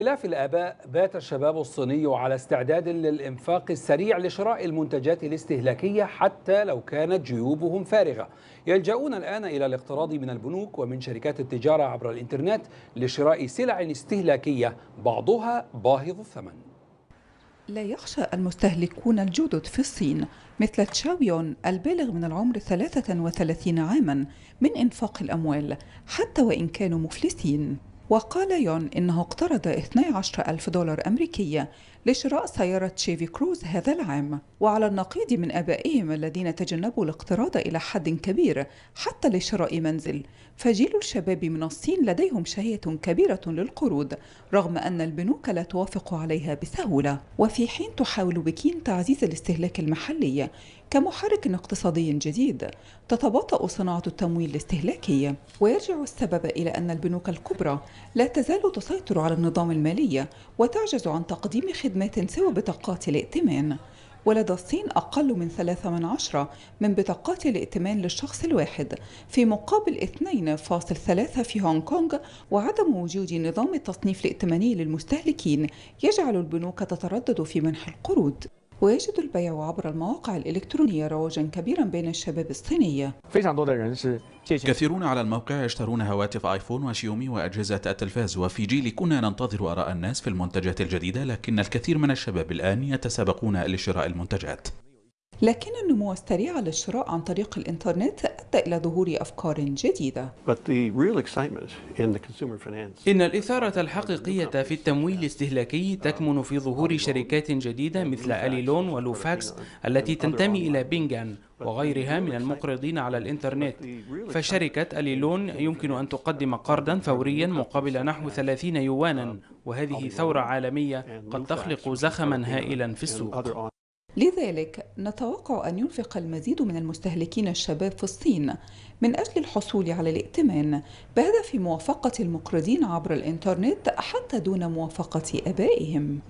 بخلاف الآباء بات الشباب الصيني على استعداد للإنفاق السريع لشراء المنتجات الاستهلاكية حتى لو كانت جيوبهم فارغة يلجؤون الآن إلى الاقتراض من البنوك ومن شركات التجارة عبر الإنترنت لشراء سلع استهلاكية بعضها باهظ الثمن لا يخشى المستهلكون الجدد في الصين مثل تشاويون البالغ من العمر 33 عاما من إنفاق الأموال حتى وإن كانوا مفلسين وقال يون إنه اقترض 12 ألف دولار أمريكية لشراء سيارة شيفي كروز هذا العام وعلى النقيض من أبائهم الذين تجنبوا الاقتراض إلى حد كبير حتى لشراء منزل فجيل الشباب من الصين لديهم شهية كبيرة للقروض رغم أن البنوك لا توافق عليها بسهولة وفي حين تحاول بكين تعزيز الاستهلاك المحلي كمحرك اقتصادي جديد تتباطأ صناعة التمويل الاستهلاكي ويرجع السبب إلى أن البنوك الكبرى لا تزال تسيطر على النظام المالي وتعجز عن تقديم خدمات سوى بطاقات الائتمان ولدى الصين أقل من ثلاثة من عشرة من بطاقات الائتمان للشخص الواحد في مقابل 2.3 في هونغ كونغ وعدم وجود نظام التصنيف الائتماني للمستهلكين يجعل البنوك تتردد في منح القروض ويجد البيع عبر المواقع الإلكترونية رواجا كبيرا بين الشباب الصينية يعني كثيرون على الموقع يشترون هواتف آيفون وشيومي وأجهزة التلفاز وفي جيل كنا ننتظر آراء الناس في المنتجات الجديدة لكن الكثير من الشباب الآن يتسابقون لشراء المنتجات لكن النمو السريع للشراء عن طريق الإنترنت أدى إلى ظهور أفكار جديدة إن الإثارة الحقيقية في التمويل الاستهلاكي تكمن في ظهور شركات جديدة مثل أليلون ولوفاكس التي تنتمي إلى بينغان وغيرها من المقرضين على الإنترنت فشركة أليلون يمكن أن تقدم قرضا فوريا مقابل نحو 30 يوانا وهذه ثورة عالمية قد تخلق زخما هائلا في السوق لذلك نتوقع أن ينفق المزيد من المستهلكين الشباب في الصين من أجل الحصول على الائتمان بهدف موافقة المقرضين عبر الإنترنت حتى دون موافقة آبائهم